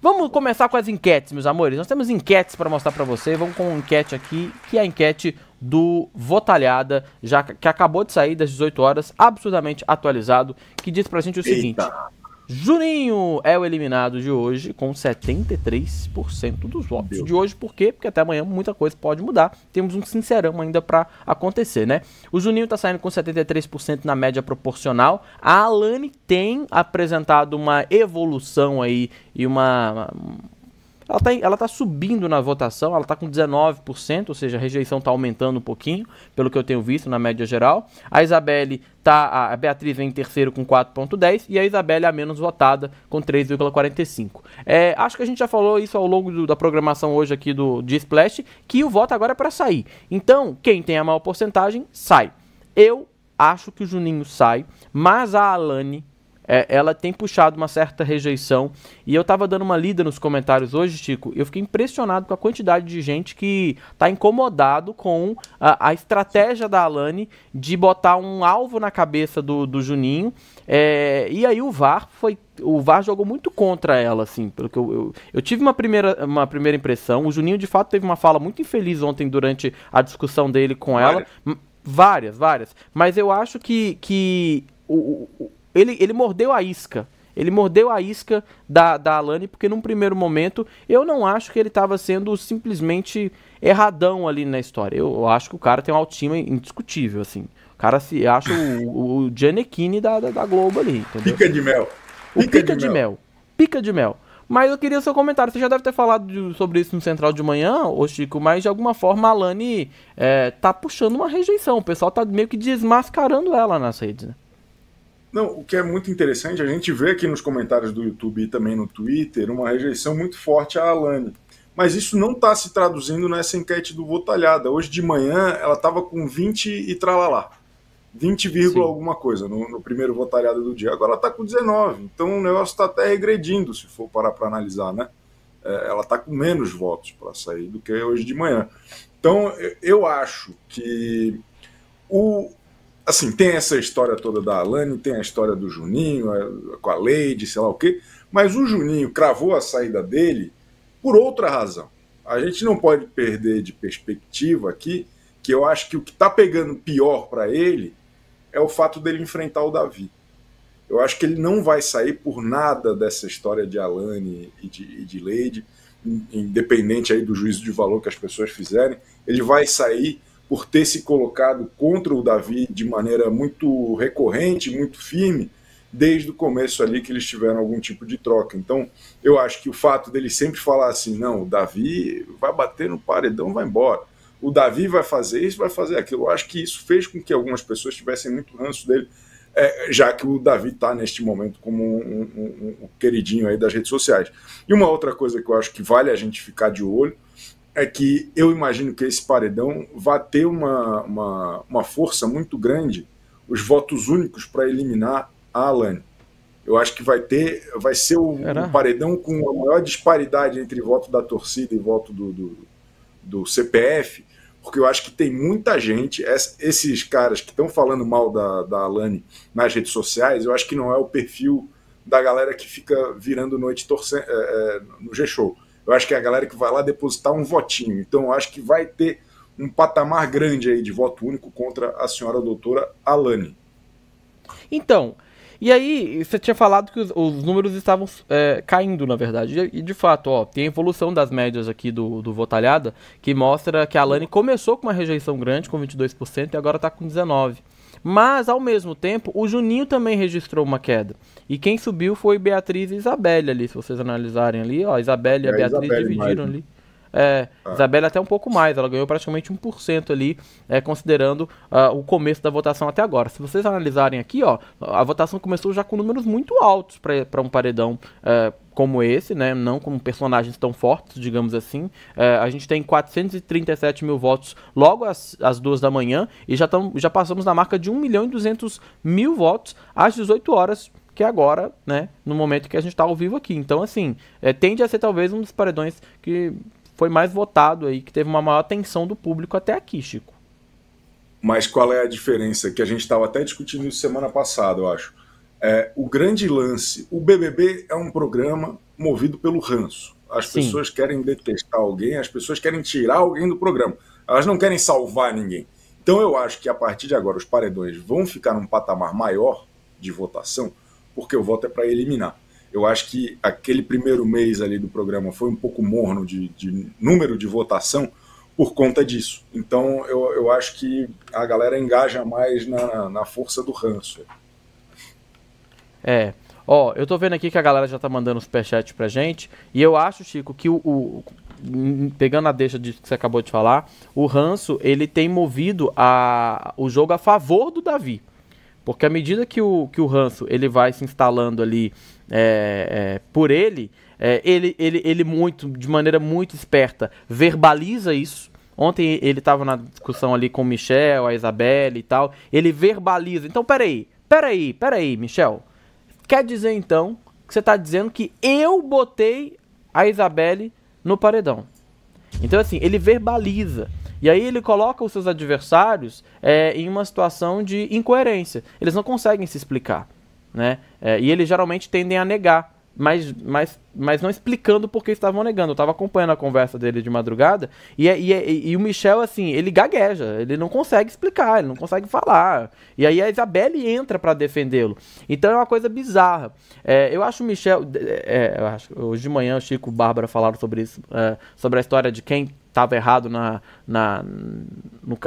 Vamos começar com as enquetes, meus amores. Nós temos enquetes para mostrar para você. Vamos com uma enquete aqui, que é a enquete do Votalhada, já que acabou de sair das 18 horas, absurdamente atualizado, que diz pra gente o Eita. seguinte: Juninho é o eliminado de hoje com 73% dos votos de hoje. Por quê? Porque até amanhã muita coisa pode mudar. Temos um sincerão ainda para acontecer, né? O Juninho tá saindo com 73% na média proporcional. A Alane tem apresentado uma evolução aí e uma, uma ela está ela tá subindo na votação, ela está com 19%, ou seja, a rejeição está aumentando um pouquinho, pelo que eu tenho visto na média geral. A Isabelle tá, a Beatriz vem em terceiro com 4.10 e a Isabelle é a menos votada com 3,45. É, acho que a gente já falou isso ao longo do, da programação hoje aqui do de Splash, que o voto agora é para sair. Então, quem tem a maior porcentagem, sai. Eu acho que o Juninho sai, mas a Alane é, ela tem puxado uma certa rejeição. E eu tava dando uma lida nos comentários hoje, Chico, eu fiquei impressionado com a quantidade de gente que tá incomodado com a, a estratégia da Alane de botar um alvo na cabeça do, do Juninho. É, e aí o VAR foi. O VAR jogou muito contra ela, assim, pelo que eu, eu, eu, tive uma primeira, uma primeira impressão. O Juninho, de fato, teve uma fala muito infeliz ontem durante a discussão dele com ela. Várias, várias. várias. Mas eu acho que, que o, o ele, ele mordeu a isca. Ele mordeu a isca da, da Alane, porque num primeiro momento eu não acho que ele estava sendo simplesmente erradão ali na história. Eu, eu, acho que o cara tem uma autoestima indiscutível, assim. O cara se acha o, o, da, da, da, Globo ali, entendeu? Pica de mel. O pica, pica de, de mel. mel. Pica de mel. Mas eu queria seu comentário. Você já deve ter falado de, sobre isso no Central de Manhã, ô Chico, mas de alguma forma a Alane é, tá puxando uma rejeição. O pessoal tá meio que desmascarando ela nas redes, né? Não, o que é muito interessante, a gente vê aqui nos comentários do YouTube e também no Twitter uma rejeição muito forte à Alane. Mas isso não está se traduzindo nessa enquete do Votalhada. Hoje de manhã ela estava com 20 e tralalá. 20, Sim. alguma coisa no, no primeiro votalhado do dia. Agora ela está com 19. Então o negócio está até regredindo, se for parar para analisar, né? É, ela está com menos votos para sair do que hoje de manhã. Então eu acho que o, assim, tem essa história toda da Alane, tem a história do Juninho, é, com a Leide, sei lá o quê, mas o Juninho cravou a saída dele por outra razão. A gente não pode perder de perspectiva aqui que eu acho que o que está pegando pior para ele é o fato dele enfrentar o Davi. Eu acho que ele não vai sair por nada dessa história de Alane e de, e de Leide, independente aí do juízo de valor que as pessoas fizerem, ele vai sair por ter se colocado contra o Davi de maneira muito recorrente, muito firme, desde o começo ali que eles tiveram algum tipo de troca. Então, eu acho que o fato dele sempre falar assim, não, o Davi vai bater no paredão, vai embora. O Davi vai fazer isso, vai fazer aquilo. Eu acho que isso fez com que algumas pessoas tivessem muito ranço dele, é, já que o Davi está neste momento como um, um, um, queridinho aí das redes sociais. E uma outra coisa que eu acho que vale a gente ficar de olho é que eu imagino que esse paredão vai ter uma, uma, uma força muito grande, os votos únicos para eliminar a Alane. Eu acho que vai ter, vai ser o, um paredão com a maior disparidade entre voto da torcida e voto do, do, do CPF, porque eu acho que tem muita gente, esses caras que estão falando mal da, da Alane nas redes sociais, eu acho que não é o perfil da galera que fica virando noite torcendo, é, é, no G-Show eu acho que é a galera que vai lá depositar um votinho. Então eu acho que vai ter um patamar grande aí de voto único contra a senhora doutora Alane. Então, e aí, você tinha falado que os, os números estavam é, caindo, na verdade. E, de fato, ó, tem a evolução das médias aqui do, do Votalhada, que mostra que a Alane começou com uma rejeição grande, com 22%, e agora está com 19%. Mas, ao mesmo tempo, o Juninho também registrou uma queda. E quem subiu foi Beatriz e Isabelle ali, se vocês analisarem ali, ó, Isabelle e é, a Beatriz dividiram mais, ali. É, ah. Isabelle até um pouco mais, ela ganhou praticamente 1% ali, é, considerando uh, o começo da votação até agora. Se vocês analisarem aqui, ó, a votação começou já com números muito altos para um paredão uh, como esse, né? Não como personagens tão fortes, digamos assim. É, a gente tem 437 mil votos logo às, às duas da manhã e já, tam, já passamos na marca de 1 milhão e 200 mil votos às 18 horas que é agora, né, no momento que a gente está ao vivo aqui. Então, assim, é, tende a ser talvez um dos paredões que foi mais votado aí, que teve uma maior atenção do público até aqui, Chico. Mas qual é a diferença? Que a gente estava até discutindo isso semana passada, eu acho. É, o grande lance, o BBB é um programa movido pelo ranço. As Sim. pessoas querem detestar alguém, as pessoas querem tirar alguém do programa. Elas não querem salvar ninguém. Então eu acho que a partir de agora os paredões vão ficar num patamar maior de votação, porque o voto é para eliminar. Eu acho que aquele primeiro mês ali do programa foi um pouco morno de, de número de votação por conta disso. Então eu, eu acho que a galera engaja mais na, na força do ranço. É. Ó, eu tô vendo aqui que a galera já tá mandando superchat pra gente. E eu acho, Chico, que o. o pegando a deixa disso que você acabou de falar, o ranço ele tem movido a, o jogo a favor do Davi. Porque à medida que o, que o ranço ele vai se instalando ali é, é, por ele, é, ele, ele, ele muito, de maneira muito esperta, verbaliza isso. Ontem ele estava na discussão ali com o Michel, a Isabelle e tal. Ele verbaliza. Então, peraí, peraí, peraí, Michel. Quer dizer então que você está dizendo que eu botei a Isabelle no paredão. Então, assim, ele verbaliza. E aí ele coloca os seus adversários é, em uma situação de incoerência. Eles não conseguem se explicar. Né? É, e eles geralmente tendem a negar mas, mas, mas não explicando por que estavam negando. Eu estava acompanhando a conversa dele de madrugada e, é, é, e, e, o Michel, assim, ele gagueja, ele não consegue explicar, ele não consegue falar. E aí a Isabelle entra para defendê-lo. Então é uma coisa bizarra. É, eu acho o Michel. É, eu acho, hoje de manhã o Chico e o Bárbara falaram sobre isso, é, sobre a história de quem estava errado na, na,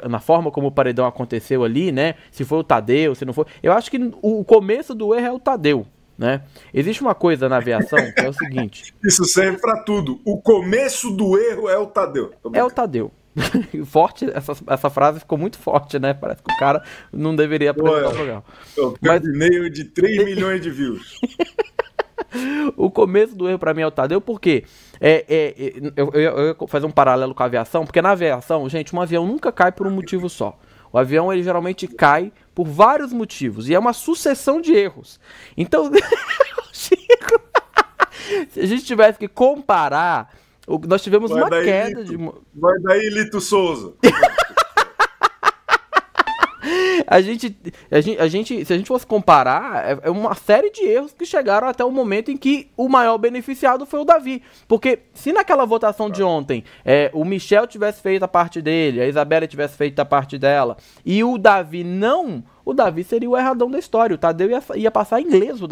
na forma como o paredão aconteceu ali, né? Se foi o Tadeu, se não foi. Eu acho que o começo do erro é o Tadeu. Né? Existe uma coisa na aviação que é o seguinte: Isso serve para tudo. O começo do erro é o Tadeu. É o Tadeu. forte, essa, essa frase ficou muito forte, né? Parece que o cara não deveria apresentar Ué, o programa. Mas... de 3 milhões de views. o começo do erro para mim é o Tadeu, porque é, é, é, eu, eu, eu ia fazer um paralelo com a aviação, porque na aviação, gente, um avião nunca cai por um motivo só. O avião ele geralmente cai por vários motivos e é uma sucessão de erros. Então, Chico, se a gente tivesse que comparar, nós tivemos vai uma daí, queda Lito. de. Vai daí, Lito Souza. a gente, a gente, a gente, se a gente fosse comparar, é, é uma série de erros que chegaram até o momento em que o maior beneficiado foi o Davi. Porque se naquela votação de ontem é, o Michel tivesse feito a parte dele, a Isabela tivesse feito a parte dela, e o Davi não o Davi seria o erradão da história. O Tadeu ia, ia passar inglês do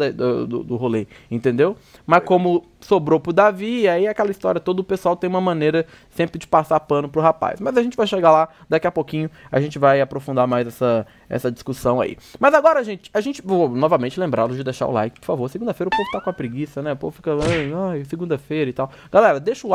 do, do rolê, entendeu? Mas como sobrou pro Davi, aí aquela história, todo o pessoal tem uma maneira sempre de passar pano pro rapaz. Mas a gente vai chegar lá daqui a pouquinho, a gente vai aprofundar mais essa, essa discussão aí. Mas agora, gente, a gente. Vou novamente lembrá-los de deixar o like, por favor. Segunda-feira o povo tá com a preguiça, né? O povo fica. Ai, ai segunda-feira e tal. Galera, deixa o like.